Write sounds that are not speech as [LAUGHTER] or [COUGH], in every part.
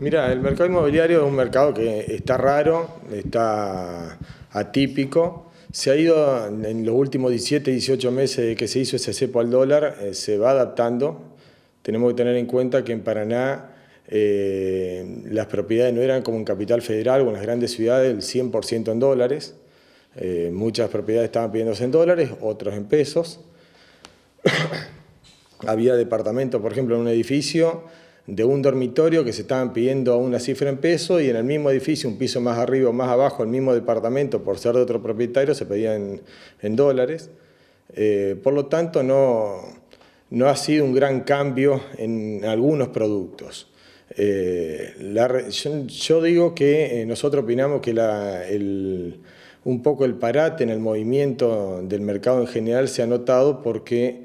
Mira, el mercado inmobiliario es un mercado que está raro, está atípico. Se ha ido en los últimos 17, 18 meses que se hizo ese cepo al dólar, eh, se va adaptando. Tenemos que tener en cuenta que en Paraná eh, las propiedades no eran como en Capital Federal o en grandes ciudades el 100% en dólares. Eh, muchas propiedades estaban pidiéndose en dólares, otras en pesos. [COUGHS] Había departamentos, por ejemplo, en un edificio de un dormitorio que se estaban pidiendo una cifra en peso y en el mismo edificio, un piso más arriba o más abajo, el mismo departamento, por ser de otro propietario, se pedían en, dólares. Eh, por lo tanto, no, no ha sido un gran cambio en algunos productos. Eh, yo, digo que eh, nosotros opinamos que un poco el parate en el movimiento del mercado en general se ha notado porque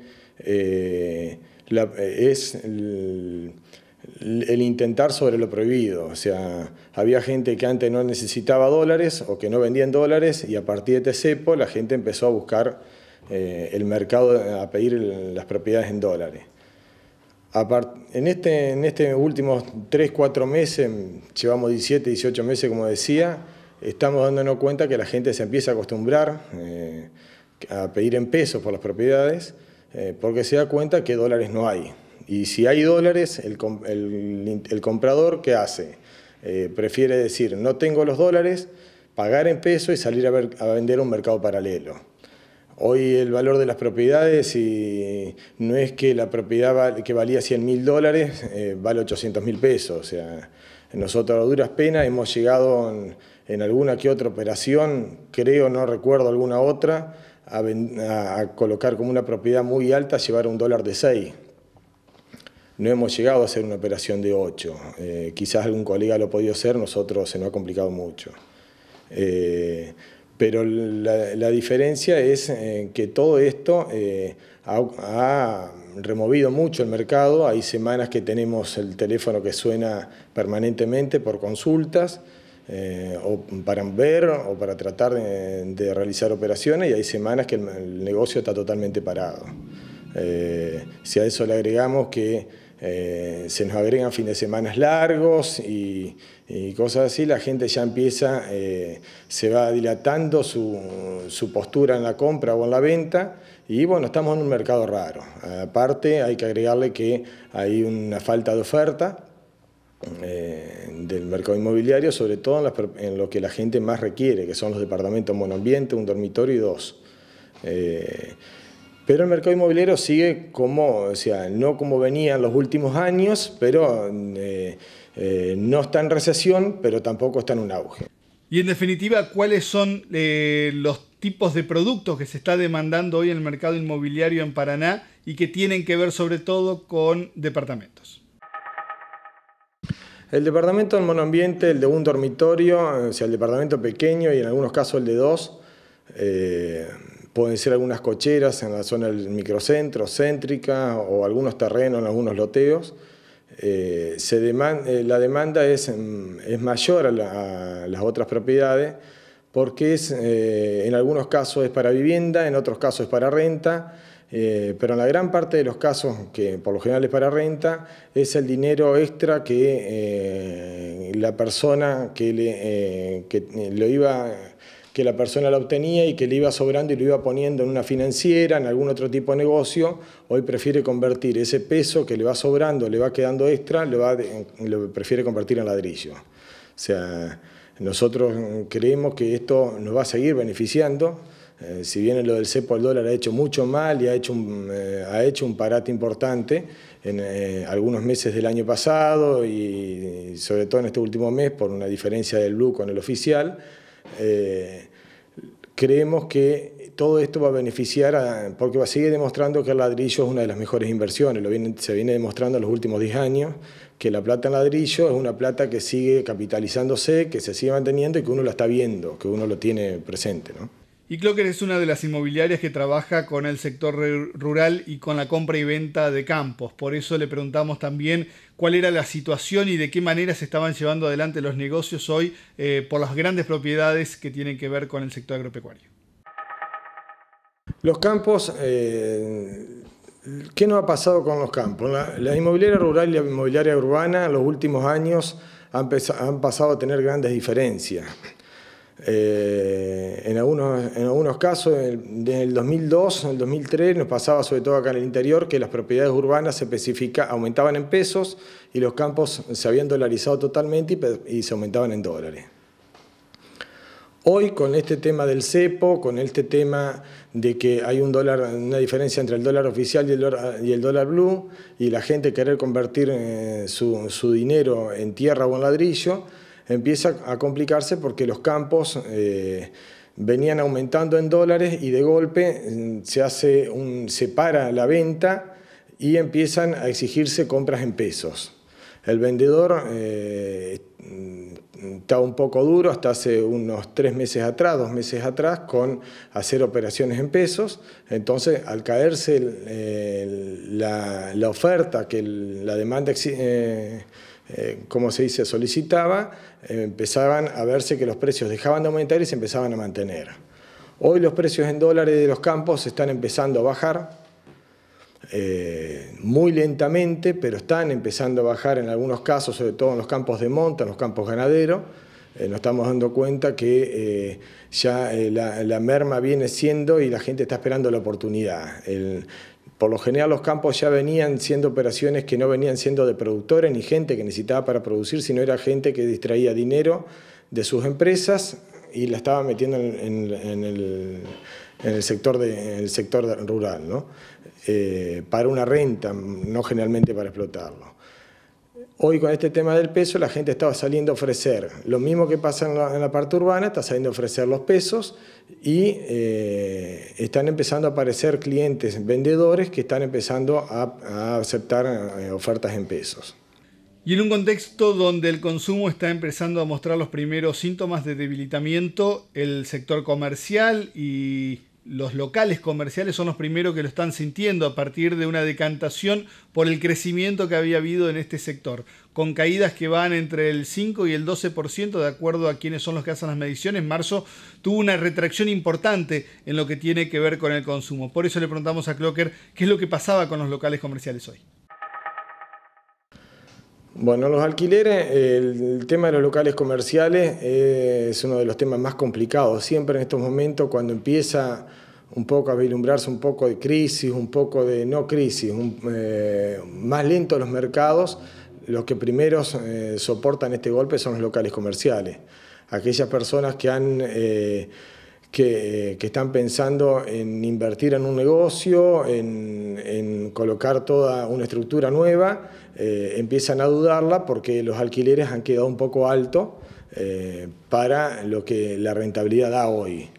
es... El, el intentar sobre lo prohibido. O sea, había gente que antes no necesitaba dólares o que no vendía en dólares y a partir de este cepo la gente empezó a buscar eh, el mercado, a pedir las propiedades en dólares. En este, en últimos 3, 4 meses, llevamos 17, 18 meses como decía, estamos dándonos cuenta que la gente se empieza a acostumbrar eh, a pedir en pesos por las propiedades eh, porque se da cuenta que dólares no hay. Y si hay dólares, el, comprador, ¿qué hace? Eh, prefiere decir, no tengo los dólares, pagar en peso y salir a, vender un mercado paralelo. Hoy el valor de las propiedades, y no es que la propiedad que valía 100 mil dólares eh, vale 800 mil pesos. O sea, nosotros a duras penas hemos llegado en, alguna que otra operación, creo, no recuerdo alguna otra, a, a, colocar como una propiedad muy alta, llevar un dólar de 6 no hemos llegado a hacer una operación de 8. Eh, quizás algún colega lo ha podido hacer, nosotros se nos ha complicado mucho. Eh, pero la, diferencia es eh, que todo esto ha, removido mucho el mercado. Hay semanas que tenemos el teléfono que suena permanentemente por consultas, o para ver o para tratar de, realizar operaciones, y hay semanas que el negocio está totalmente parado. si a eso le agregamos que eh, se nos agregan fines de semana largos y, cosas así, la gente ya empieza, eh, se va dilatando su, postura en la compra o en la venta y bueno, estamos en un mercado raro. Aparte hay que agregarle que hay una falta de oferta eh, del mercado inmobiliario, sobre todo en, lo que la gente más requiere, que son los departamentos buen ambiente, un dormitorio y dos. Pero el mercado inmobiliario sigue como, o sea, no como venía en los últimos años, pero eh, eh, no está en recesión, pero tampoco está en un auge. Y en definitiva, ¿cuáles son eh, los tipos de productos que se está demandando hoy en el mercado inmobiliario en Paraná y que tienen que ver sobre todo con departamentos? El departamento del monoambiente, el de un dormitorio, o sea, el departamento pequeño y en algunos casos el de dos pueden ser algunas cocheras en la zona del microcentro, céntrica, o algunos terrenos en algunos loteos. Eh, se eh, la demanda es, mm, es mayor a, las otras propiedades porque es, eh, en algunos casos es para vivienda, en otros casos es para renta, pero en la gran parte de los casos, que por lo general es para renta, es el dinero extra que la persona que, le, que lo iba que la persona la obtenía y que le iba sobrando y lo iba poniendo en una financiera, en algún otro tipo de negocio, hoy prefiere convertir ese peso que le va sobrando, le va quedando extra, lo, va, prefiere convertir en ladrillo. O sea, nosotros creemos que esto nos va a seguir beneficiando, eh, si bien lo del cepo al dólar ha hecho mucho mal y ha hecho un, eh, ha hecho un parate importante en eh, algunos meses del año pasado y, y sobre todo en este último mes por una diferencia del blue con el oficial, eh, creemos que todo esto va a beneficiar, porque va demostrando que el ladrillo es una de las mejores inversiones, se viene demostrando en los últimos 10 años, que la plata en ladrillo es una plata que sigue capitalizándose, que se sigue manteniendo y que uno la está viendo, que uno lo tiene presente. Y Clocker es una de las inmobiliarias que trabaja con el sector rural y con la compra y venta de campos. Por eso le preguntamos también cuál era la situación y de qué manera se estaban llevando adelante los negocios hoy eh, por las grandes propiedades que tienen que ver con el sector agropecuario. Los campos, eh, ¿qué nos ha pasado con los campos? La, inmobiliaria rural y la inmobiliaria urbana en los últimos años han pasado a tener grandes diferencias. Eh, en, algunos, casos, en el 2002, en el 2003, nos pasaba sobre todo acá en el interior que las propiedades urbanas se aumentaban en pesos y los campos se habían dolarizado totalmente y, se aumentaban en dólares. Hoy con este tema del cepo, con este tema de que hay un una diferencia entre el dólar oficial y el dólar, blue, y la gente querer convertir eh, su, su dinero en tierra o en ladrillo, empieza a complicarse porque los campos eh, venían aumentando en dólares y de golpe mm, se, hace un, se para la venta y empiezan a exigirse compras en pesos. El vendedor eh, está un poco duro hasta hace unos tres meses atrás, dos meses atrás, con hacer operaciones en pesos. Entonces, al caerse la, oferta, que la demanda... Eh, eh, como se dice, solicitaba, eh, empezaban a verse que los precios dejaban de aumentar y se empezaban a mantener. Hoy los precios en dólares de los campos están empezando a bajar, eh, muy lentamente, pero están empezando a bajar en algunos casos, sobre todo en los campos de monta, en los campos ganaderos. nos estamos dando cuenta que ya la, merma viene siendo y la gente está esperando la oportunidad. Por lo general los campos ya venían siendo operaciones que no venían siendo de productores ni gente que necesitaba para producir, sino era gente que distraía dinero de sus empresas y la estaba metiendo en, el, sector sector rural, ¿no? Eh, para una renta, no generalmente para explotarlo. Hoy con este tema del peso la gente estaba saliendo a ofrecer, lo mismo que pasa en la, parte urbana, está saliendo a ofrecer los pesos y eh, están empezando a aparecer clientes, vendedores que están empezando a, aceptar eh, ofertas en pesos. Y en un contexto donde el consumo está empezando a mostrar los primeros síntomas de debilitamiento, el sector comercial y los locales comerciales son los primeros que lo están sintiendo a partir de una decantación por el crecimiento que había habido en este sector, con caídas que van entre el 5 y el 12% de acuerdo a quienes son los que hacen las mediciones. Marzo tuvo una retracción importante en lo que tiene que ver con el consumo. Por eso le preguntamos a Clocker qué es lo que pasaba con los locales comerciales hoy. Bueno, los alquileres, el tema de los locales comerciales eh, es uno de los temas más complicados. Siempre en estos momentos, cuando empieza un poco a vislumbrarse un poco de crisis, un poco de no crisis, eh, más lento los mercados, los que primeros eh, soportan este golpe son los locales comerciales. Aquellas personas que han que, están pensando en invertir en un negocio, en, colocar toda una estructura nueva, eh, empiezan a dudarla porque los alquileres han quedado un poco altos eh, para lo que la rentabilidad da hoy.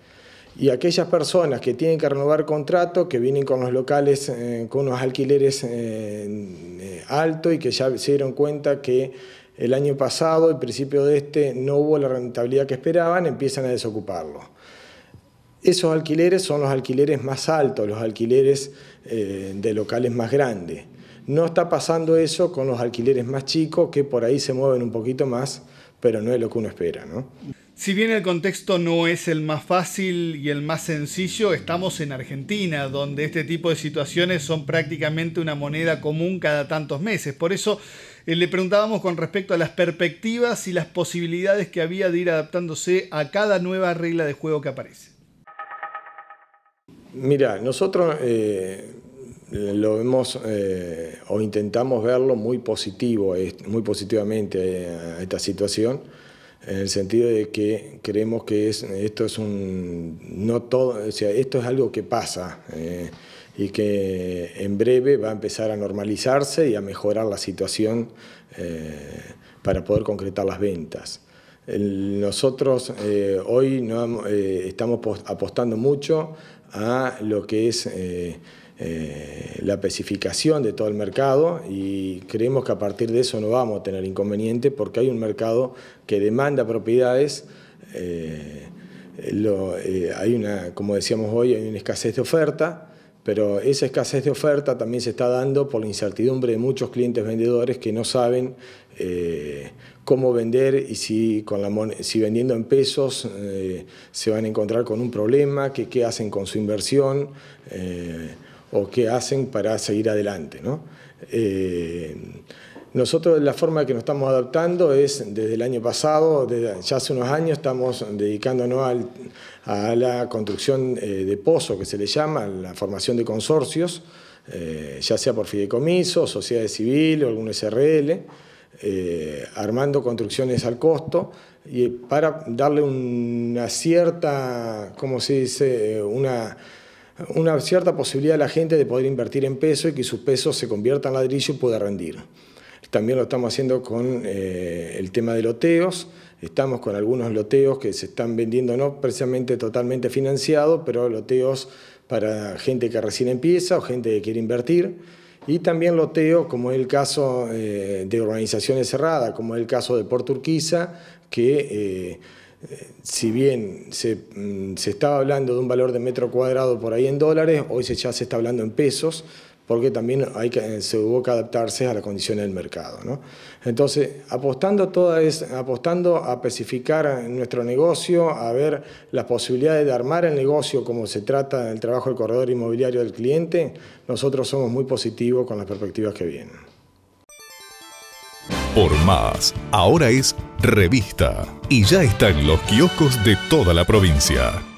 Y aquellas personas que tienen que renovar contrato, que vienen con los locales eh, con unos alquileres altos y que ya se dieron cuenta que el año pasado, el principio de este, no hubo la rentabilidad que esperaban, empiezan a desocuparlo. Esos alquileres son los alquileres más altos, los alquileres eh, de locales más grandes. No está pasando eso con los alquileres más chicos, que por ahí se mueven un poquito más, pero no es lo que uno espera. Si bien el contexto no es el más fácil y el más sencillo, estamos en Argentina, donde este tipo de situaciones son prácticamente una moneda común cada tantos meses. Por eso eh, le preguntábamos con respecto a las perspectivas y las posibilidades que había de ir adaptándose a cada nueva regla de juego que aparece. Mira, nosotros eh, lo vemos eh, o intentamos verlo muy positivo, muy positivamente eh, a esta situación, en el sentido de que creemos que es, esto es un no todo, o sea, esto es algo que pasa y que en breve va a empezar a normalizarse y a mejorar la situación para poder concretar las ventas. Nosotros hoy no, estamos apostando mucho a lo que es eh, eh, la especificación de todo el mercado y creemos que a partir de eso no vamos a tener inconveniente porque hay un mercado que demanda propiedades. Eh, hay una, como decíamos hoy, hay una escasez de oferta pero esa escasez de oferta también se está dando por la incertidumbre de muchos clientes vendedores que no saben eh, cómo vender y si, vendiendo en pesos eh, se van a encontrar con un problema, que, qué hacen con su inversión eh, o qué hacen para seguir adelante. ¿no? Nosotros la forma que nos estamos adaptando es desde el año pasado, ya hace unos años estamos dedicándonos a la construcción eh, de pozos, que se le llama, la formación de consorcios, eh, ya sea por fideicomiso, sociedad civil o algún SRL, eh, armando construcciones al costo y para darle una cierta, ¿cómo se dice? Una una cierta posibilidad a la gente de poder invertir en peso y que sus pesos se conviertan en ladrillo y pueda rendir. También lo estamos haciendo con eh, el tema de loteos. Estamos con algunos loteos que se están vendiendo, no precisamente totalmente financiados, pero loteos para gente que recién empieza o gente que quiere invertir. Y también loteos, como es el caso eh, de organizaciones cerradas, como es el caso de Porturquiza, que eh, si bien se, mm, se, estaba hablando de un valor de metro cuadrado por ahí en dólares, hoy ya se está hablando en pesos porque también hay que, eh, se hubo que adaptarse a las condiciones del mercado. Entonces, apostando a, toda es, apostando a especificar nuestro negocio, a ver las posibilidades de armar el negocio como se trata el trabajo del corredor inmobiliario del cliente, nosotros somos muy positivos con las perspectivas que vienen. Por más, ahora es revista y ya están los kioscos de toda la provincia.